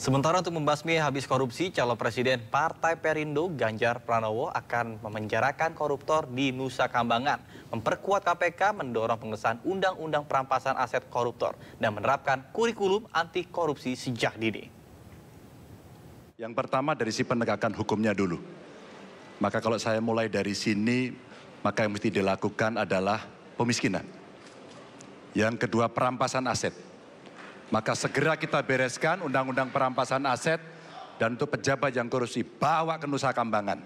Sementara untuk membasmi habis korupsi, calon presiden Partai Perindo Ganjar Pranowo akan memenjarakan koruptor di Nusa Kambangan, memperkuat KPK mendorong pengesahan Undang-Undang Perampasan Aset Koruptor, dan menerapkan kurikulum anti korupsi sejak dini. Yang pertama dari si penegakan hukumnya dulu. Maka kalau saya mulai dari sini, maka yang mesti dilakukan adalah pemiskinan. Yang kedua perampasan aset maka segera kita bereskan undang-undang perampasan aset dan untuk pejabat yang korupsi bawa ke Nusa Kambangan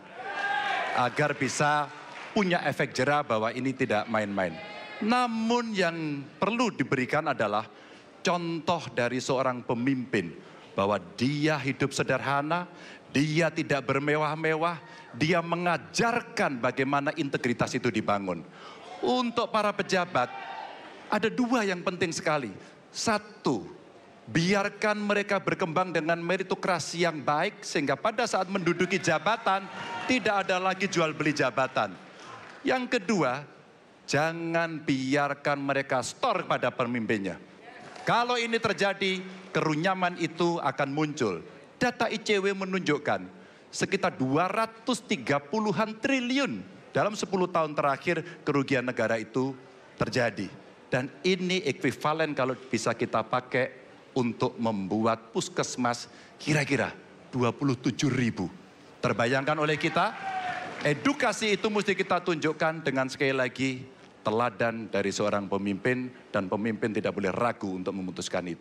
agar bisa punya efek jerah bahwa ini tidak main-main. Namun yang perlu diberikan adalah contoh dari seorang pemimpin bahwa dia hidup sederhana, dia tidak bermewah-mewah, dia mengajarkan bagaimana integritas itu dibangun. Untuk para pejabat, ada dua yang penting sekali. Satu, biarkan mereka berkembang dengan meritokrasi yang baik sehingga pada saat menduduki jabatan tidak ada lagi jual beli jabatan. Yang kedua, jangan biarkan mereka store pada pemimpinnya. Kalau ini terjadi, kerunyaman itu akan muncul. Data ICW menunjukkan sekitar 230-an triliun dalam 10 tahun terakhir kerugian negara itu terjadi. Dan ini ekuivalen kalau bisa kita pakai untuk membuat puskesmas kira-kira 27 ribu. Terbayangkan oleh kita, edukasi itu mesti kita tunjukkan dengan sekali lagi teladan dari seorang pemimpin dan pemimpin tidak boleh ragu untuk memutuskan itu.